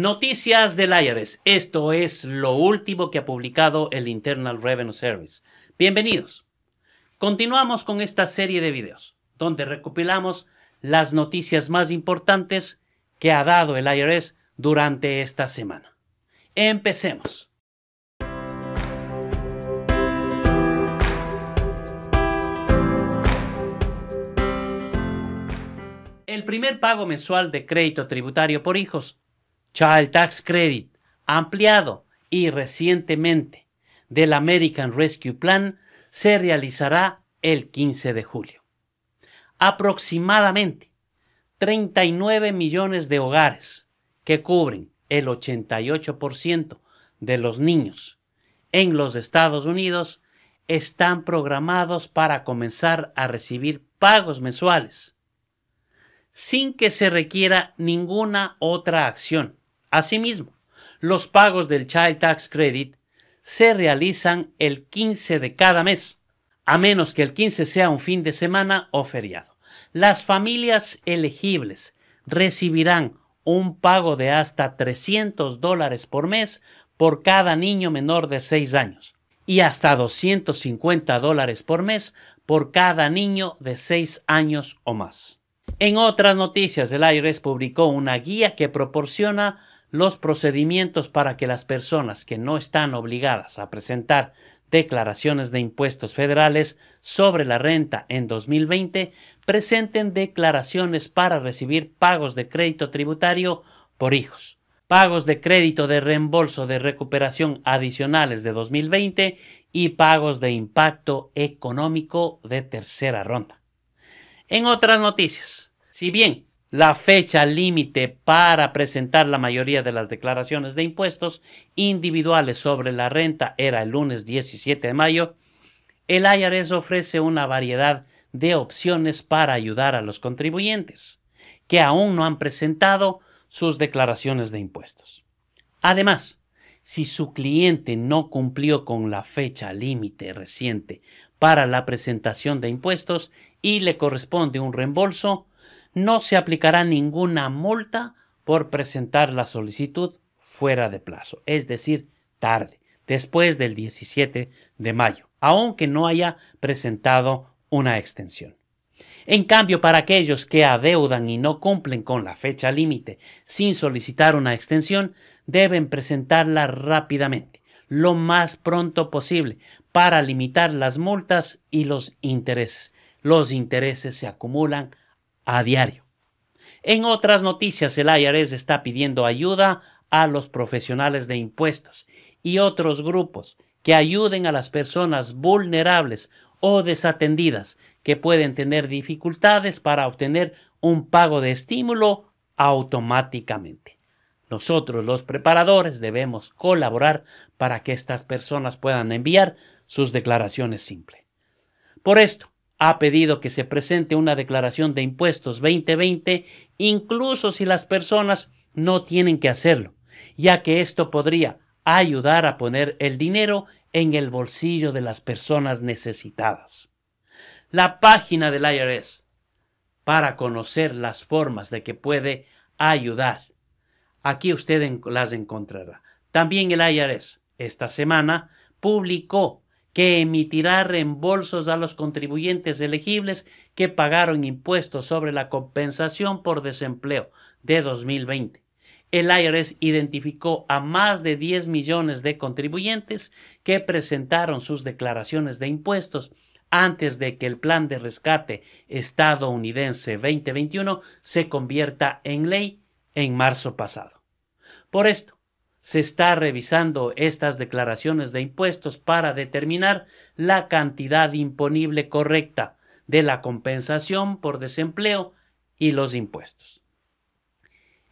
Noticias del IRS. Esto es lo último que ha publicado el Internal Revenue Service. Bienvenidos. Continuamos con esta serie de videos donde recopilamos las noticias más importantes que ha dado el IRS durante esta semana. Empecemos. el primer pago mensual de crédito tributario por hijos Child Tax Credit, ampliado y recientemente del American Rescue Plan, se realizará el 15 de julio. Aproximadamente 39 millones de hogares que cubren el 88% de los niños en los Estados Unidos están programados para comenzar a recibir pagos mensuales sin que se requiera ninguna otra acción Asimismo, los pagos del Child Tax Credit se realizan el 15 de cada mes, a menos que el 15 sea un fin de semana o feriado. Las familias elegibles recibirán un pago de hasta 300 dólares por mes por cada niño menor de 6 años y hasta 250 dólares por mes por cada niño de 6 años o más. En otras noticias, el IRS publicó una guía que proporciona los procedimientos para que las personas que no están obligadas a presentar declaraciones de impuestos federales sobre la renta en 2020 presenten declaraciones para recibir pagos de crédito tributario por hijos, pagos de crédito de reembolso de recuperación adicionales de 2020 y pagos de impacto económico de tercera ronda. En otras noticias, si bien la fecha límite para presentar la mayoría de las declaraciones de impuestos individuales sobre la renta era el lunes 17 de mayo, el IRS ofrece una variedad de opciones para ayudar a los contribuyentes que aún no han presentado sus declaraciones de impuestos. Además, si su cliente no cumplió con la fecha límite reciente para la presentación de impuestos y le corresponde un reembolso, no se aplicará ninguna multa por presentar la solicitud fuera de plazo, es decir, tarde, después del 17 de mayo, aunque no haya presentado una extensión. En cambio, para aquellos que adeudan y no cumplen con la fecha límite sin solicitar una extensión, deben presentarla rápidamente, lo más pronto posible, para limitar las multas y los intereses. Los intereses se acumulan a diario. En otras noticias, el IRS está pidiendo ayuda a los profesionales de impuestos y otros grupos que ayuden a las personas vulnerables o desatendidas que pueden tener dificultades para obtener un pago de estímulo automáticamente. Nosotros los preparadores debemos colaborar para que estas personas puedan enviar sus declaraciones simples. Por esto, ha pedido que se presente una declaración de impuestos 2020, incluso si las personas no tienen que hacerlo, ya que esto podría ayudar a poner el dinero en el bolsillo de las personas necesitadas. La página del IRS para conocer las formas de que puede ayudar. Aquí usted las encontrará. También el IRS esta semana publicó que emitirá reembolsos a los contribuyentes elegibles que pagaron impuestos sobre la compensación por desempleo de 2020. El IRS e identificó a más de 10 millones de contribuyentes que presentaron sus declaraciones de impuestos antes de que el plan de rescate estadounidense 2021 se convierta en ley en marzo pasado. Por esto, se está revisando estas declaraciones de impuestos para determinar la cantidad imponible correcta de la compensación por desempleo y los impuestos.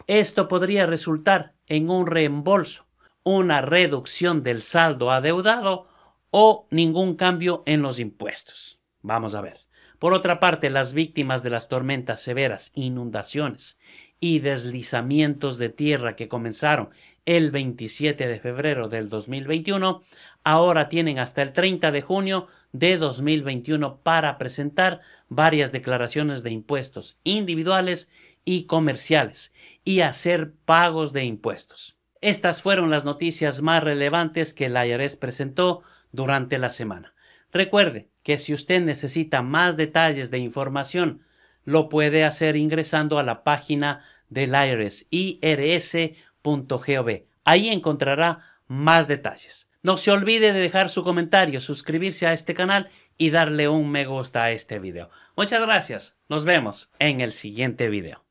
Esto podría resultar en un reembolso, una reducción del saldo adeudado o ningún cambio en los impuestos. Vamos a ver. Por otra parte, las víctimas de las tormentas severas, inundaciones y deslizamientos de tierra que comenzaron el 27 de febrero del 2021, ahora tienen hasta el 30 de junio de 2021 para presentar varias declaraciones de impuestos individuales y comerciales y hacer pagos de impuestos. Estas fueron las noticias más relevantes que el IRS presentó durante la semana. Recuerde que si usted necesita más detalles de información, lo puede hacer ingresando a la página del IRS, irs Ahí encontrará más detalles. No se olvide de dejar su comentario, suscribirse a este canal y darle un me gusta a este video. Muchas gracias. Nos vemos en el siguiente video.